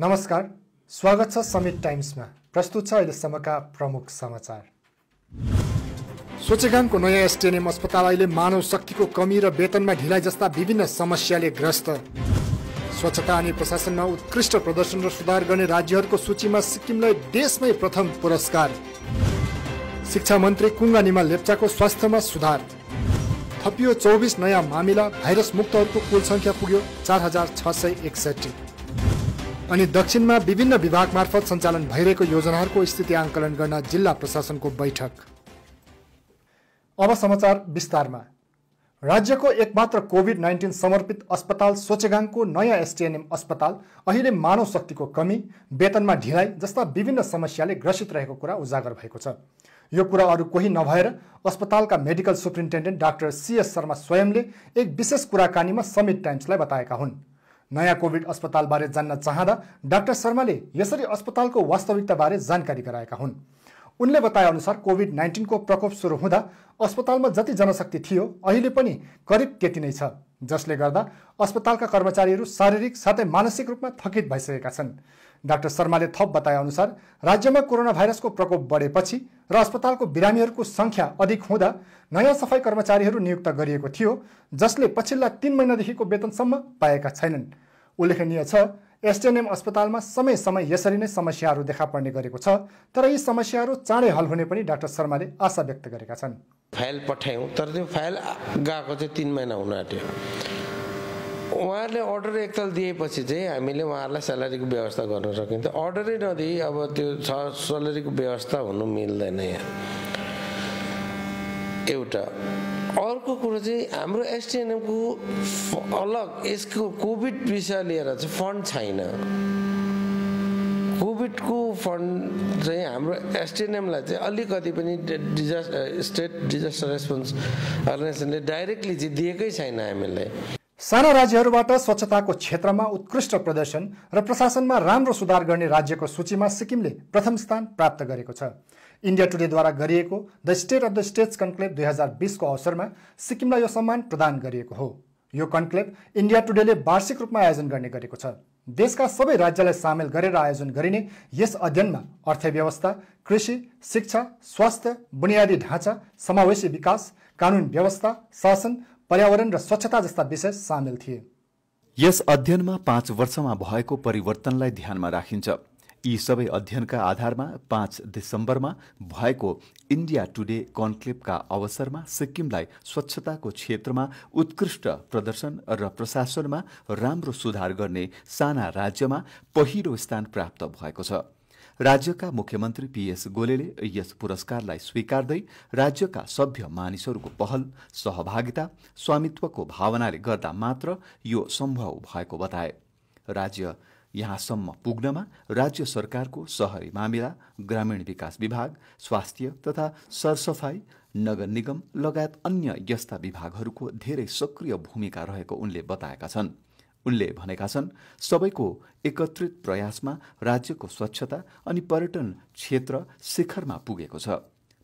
नमस्कार स्वागत छ समिट टाइम्समा प्रस्तुत छ अहिलेसम्मका प्रमुख समाचार सोचेगाङको नयाँ एसटिएनएम अस्पताल अहिले मानव शक्तिको कमी र वेतनमा ढिलाइ जस्ता विभिन्न समस्याले ग्रस्त स्वच्छता अनि प्रशासनमा उत्कृष्ट प्रदर्शन र सुधार गर्ने राज्यहरूको सूचीमा सिक्किमलाई देशमै प्रथम पुरस्कार शिक्षा मन्त्री कुङ्गा निमा लेप्चाको स्वास्थ्यमा सुधार थपियो चौबिस नयाँ मामिला भाइरस मुक्तहरूको कुल सङ्ख्या पुग्यो चार हजार छ सय एकसठी अनि दक्षिणमा विभिन्न विभाग मार्फत सञ्चालन भइरहेको योजनाहरूको स्थिति आङ्कलन गर्न जिल्ला प्रशासनको बैठक अब समाचार विस्तारमा राज्यको एकमात्र कोभिड नाइन्टिन समर्पित अस्पताल सोचेगाङको नयाँ एसटिएनएम अस्पताल अहिले मानव शक्तिको कमी वेतनमा ढिलाइ जस्ता विभिन्न समस्याले ग्रसित रहेको कुरा उजागर भएको छ यो कुरा अरू कोही नभएर अस्पतालका medical superintendent doctor CS Sharma स्वयंले एक विशेष कुराकानीमा समिट टाइम्सलाई बताएका हुन् नयाँ कोभिड अस्पतालबारे जान्न चाहँदा डाक्टर शर्माले यसरी अस्पतालको वास्तविकताबारे जानकारी गराएका हुन् उनले बताए अनुसार कोभिड नाइन्टिनको प्रकोप सुरु हुँदा अस्पतालमा जति जनशक्ति थियो अहिले पनि करिब त्यति नै छ जसले गर्दा अस्पतालका कर्मचारीहरू शारीरिक साथै मानसिक रूपमा थकित भइसकेका छन् डाक्टर शर्माले थप बताए अनुसार राज्यमा कोरोना भाइरसको प्रकोप बढेपछि र अस्पतालको बिरामीहरूको सङ्ख्या अधिक हुँदा नयाँ सफाई कर्मचारीहरू नियुक्त गरिएको थियो जसले पछिल्ला तिन महिनादेखिको वेतनसम्म पाएका छैनन् उल्लेखनीय छ एसटिएनएम अस्पतालमा समय समय यसरी नै समस्याहरू देखा पर्ने गरेको छ तर यी समस्याहरू चाँडै हल हुने पनि डाक्टर शर्माले आशा व्यक्त गरेका छन् फाइल पठायौँ तर त्यो फाइल गएको चाहिँ तिन महिना हुन आँट्यो उहाँहरूले अर्डर एकताल दिएपछि चाहिँ हामीले उहाँहरूलाई स्यालेरीको व्यवस्था गर्न सकिन्छ अर्डरै नदिई अब त्यो छ स्यालेरीको व्यवस्था हुनु मिल्दैन यहाँ एउटा अर्को कुरो चाहिँ हाम्रो एसटिएनएमको अलग यसको कोभिड विषय लिएर चाहिँ फन्ड छैन कोभिडको फन्ड चाहिँ हाम्रो एसटिएनएमलाई चाहिँ अलिकति पनि डिजास्टर स्टेट डिजास्टर रेस्पोन्स अर्गनाइजेसनले डाइरेक्टली चाहिँ दिएकै छैन हामीलाई साना राज्यहरूबाट स्वच्छताको क्षेत्रमा उत्कृष्ट प्रदर्शन र प्रशासनमा राम्रो सुधार गर्ने राज्यको सूचीमा सिक्किमले प्रथम स्थान प्राप्त गरेको छ इन्डिया टुडेद्वारा गरिएको the state of the states conclave दुई हजार बिसको अवसरमा सिक्किमलाई यो सम्मान प्रदान गरिएको हो यो कन्क्लेभ इन्डिया टुडेले वार्षिक रूपमा आयोजन गर्ने गरेको छ देशका सबै राज्यलाई सामेल गरेर आयोजन गरिने यस अध्ययनमा अर्थव्यवस्था कृषि शिक्षा स्वास्थ्य बुनियादी ढाँचा समावेशी विकास कानुन व्यवस्था शासन पर्यावरण र स्वच्छता जस्ता विषय सामेल थिए यस अध्ययनमा पाँच वर्षमा भएको परिवर्तनलाई ध्यानमा राखिन्छ यी सबै अध्ययनका आधारमा पाँच दिसम्बरमा भएको इन्डिया टुडे कन्क्लेभका अवसरमा सिक्किमलाई स्वच्छताको क्षेत्रमा उत्कृष्ट प्रदर्शन र प्रशासनमा राम्रो सुधार गर्ने साना राज्यमा पहिलो स्थान प्राप्त भएको छ राज्यका मुख्यमन्त्री पीएस गोलेले यस पुरस्कारलाई स्वीकार्दै राज्यका सभ्य मानिसहरूको पहल सहभागिता स्वामित्वको भावनाले गर्दा मात्र यो सम्भव भएको बताए राज्य यहाँसम्म पुग्नमा राज्य सरकारको सहरी मामिला ग्रामीण विकास विभाग स्वास्थ्य तथा सरसफाई नगर निगम लगायत अन्य यस्ता विभागहरूको धेरै सक्रिय भूमिका रहेको उनले बताएका छन् उनले भनेका छन् सबैको एकत्रित प्रयासमा राज्यको स्वच्छता अनि पर्यटन क्षेत्र शिखरमा पुगेको छ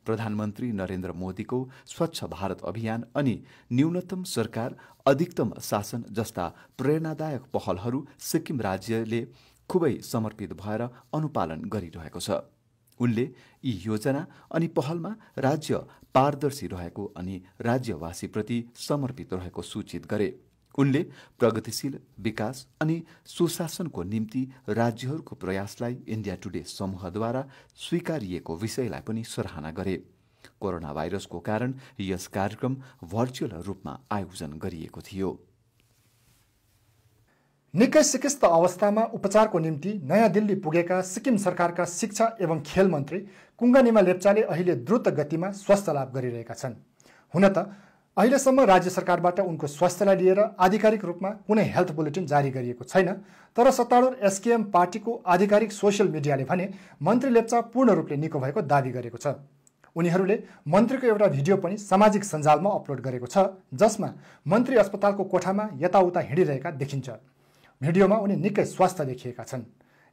प्रधानमन्त्री नरेन्द्र मोदीको स्वच्छ भारत अभियान अनि न्यूनतम सरकार अधिकतम शासन जस्ता प्रेरणादायक पहलहरू सिक्किम राज्यले खुबै समर्पित भएर अनुपालन गरिरहेको छ उनले यी योजना अनि पहलमा राज्य पारदर्शी रहेको अनि राज्यवासीप्रति समर्पित रहेको सूचित गरे उनले प्रगतिशील विकास अनि सुशासनको निम्ति राज्यहरूको प्रयासलाई इन्डिया टुडे समूहद्वारा स्वीकारिएको विषयलाई पनि सराहना गरे कोरोना भाइरसको कारण यस कार्यक्रम भर्चुअल रूपमा आयोजन गरिएको थियो निकै सिकिस्त अवस्थामा उपचारको निम्ति नयाँ दिल्ली पुगेका सिक्किम सरकारका शिक्षा एवं खेल मन्त्री कुङ्गनिमा लेप्चाले अहिले द्रुत गतिमा स्वास्थ्य लाभ गरिरहेका छन् हुन त अहिलेसम्म राज्य सरकारबाट उनको स्वास्थ्यलाई लिएर आधिकारिक रूपमा कुनै हेल्थ बुलेटिन जारी गरिएको छैन तर सत्तारूढ एसकेएम पार्टीको आधिकारिक सोसियल मिडियाले भने मन्त्री लेप्चा पूर्ण रूपले निको भएको दावी गरेको छ उनीहरूले मन्त्रीको एउटा भिडियो पनि सामाजिक सञ्जालमा अपलोड गरेको छ जसमा मन्त्री अस्पतालको कोठामा यताउता हिँडिरहेका देखिन्छ भिडियोमा उनी निकै स्वास्थ्य देखिएका छन्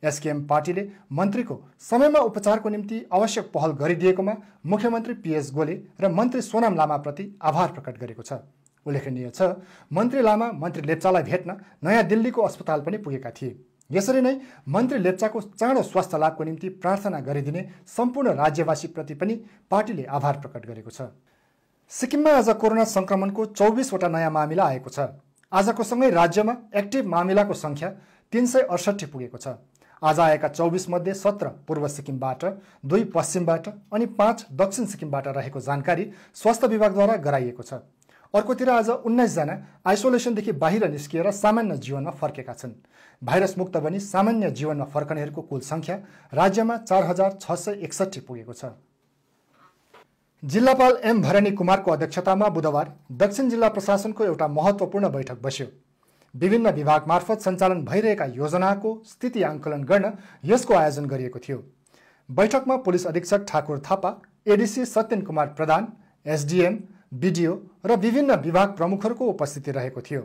एसकेएम पार्टीले मन्त्रीको समयमा उपचारको निम्ति आवश्यक पहल गरिदिएकोमा मुख्यमन्त्री पिएस गोले र मन्त्री सोनाम लामाप्रति आभार प्रकट गरेको छ उल्लेखनीय छ मन्त्री लामा मन्त्री लेप्चालाई भेट्न नयाँ दिल्लीको अस्पताल पनि पुगेका थिए यसरी नै मन्त्री लेप्चाको चाँडो स्वास्थ्य लाभको निम्ति प्रार्थना गरिदिने सम्पूर्ण राज्यवासीप्रति पनि पार्टीले आभार प्रकट गरेको छ सिक्किममा आज कोरोना सङ्क्रमणको चौबिसवटा नयाँ मामिला आएको छ आजको सँगै राज्यमा एक्टिभ मामिलाको सङ्ख्या तिन सय अडसट्ठी पुगेको छ आज आएका मध्ये सत्र पूर्व सिक्किमबाट दुई पश्चिमबाट अनि पाँच दक्षिण सिक्किमबाट रहेको जानकारी स्वास्थ्य विभागद्वारा गराइएको छ अर्कोतिर आज उन्नाइसजना आइसोलेसनदेखि बाहिर निस्किएर सामान्य जीवनमा फर्केका छन् भाइरस मुक्त भनी सामान्य जीवनमा फर्कनेहरूको कुल सङ्ख्या राज्यमा चार हजार छ सय एकसट्ठी पुगेको छ जिल्लापाल एम भरणी कुमारको अध्यक्षतामा बुधबार दक्षिण जिल्ला प्रशासनको एउटा महत्त्वपूर्ण बैठक बस्यो विभिन्न विभाग मार्फत सञ्चालन भइरहेका योजनाको स्थिति आङ्कलन गर्न यसको आयोजन गरिएको थियो बैठकमा पुलिस अधीक्षक Thakur Thapa ADC Satyan Kumar Pradhan SDM BDO र विभिन्न विभाग प्रमुखहरूको उपस्थिति रहेको थियो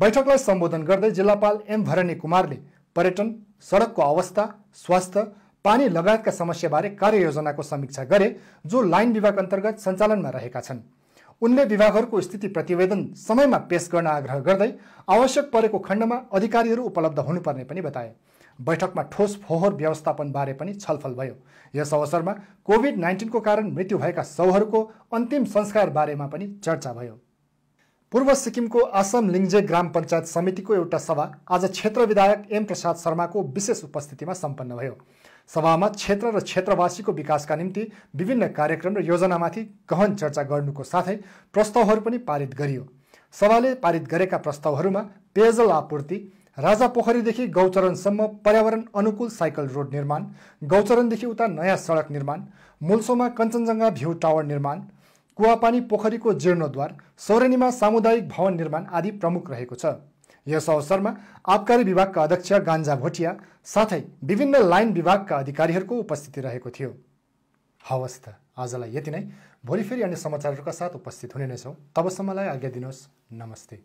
बैठकलाई सम्बोधन गर्दै जिल्लापाल एम भरणी कुमारले पर्यटन सडकको अवस्था स्वास्थ्य पानी लगायतका समस्याबारे कार्ययोजनाको समीक्षा गरे जो लाइन विभाग अन्तर्गत सञ्चालनमा रहेका छन् उनले विभागहरूको स्थिति प्रतिवेदन समयमा पेश गर्न आग्रह गर्दै आवश्यक परेको खण्डमा अधिकारीहरू उपलब्ध हुनुपर्ने पनि बताए बैठकमा ठोस फोहोर व्यवस्थापनबारे पनि छलफल भयो यस अवसरमा कोभिड नाइन्टिनको कारण मृत्यु भएका सौहरूको अन्तिम संस्कार बारेमा पनि चर्चा भयो पूर्व सिक्किमको आसाम लिङ्जे ग्राम पञ्चायत समितिको एउटा सभा आज क्षेत्र विधायक एम प्रसाद शर्माको विशेष उपस्थितिमा सम्पन्न भयो सभामा क्षेत्र र क्षेत्रवासीको विकासका निम्ति विभिन्न कार्यक्रम र योजनामाथि गहन चर्चा गर्नुको साथै प्रस्तावहरू पनि पारित गरियो सभाले पारित गरेका प्रस्तावहरूमा पेयजल आपूर्ति राजा पोखरीदेखि गौचरणसम्म पर्यावरण अनुकूल साइकल रोड निर्माण गौचरणदेखि उता नयाँ सडक निर्माण मुल्सोमा कञ्चनजङ्घा भ्यू टावर निर्माण कुवापानी पोखरीको जीर्णोद्वार सौरेनीमा सामुदायिक भवन निर्माण आदि प्रमुख रहेको छ यस अवसरमा आबकारी विभागका अध्यक्ष गान्जा भोटिया साथै विभिन्न लाइन विभागका अधिकारीहरूको उपस्थिति रहेको थियो हवस् त आजलाई यति नै भोलि फेरि अन्य समाचारहरूका साथ उपस्थित हुने नै छौँ तबसम्मलाई आज्ञा दिनुहोस् नमस्ते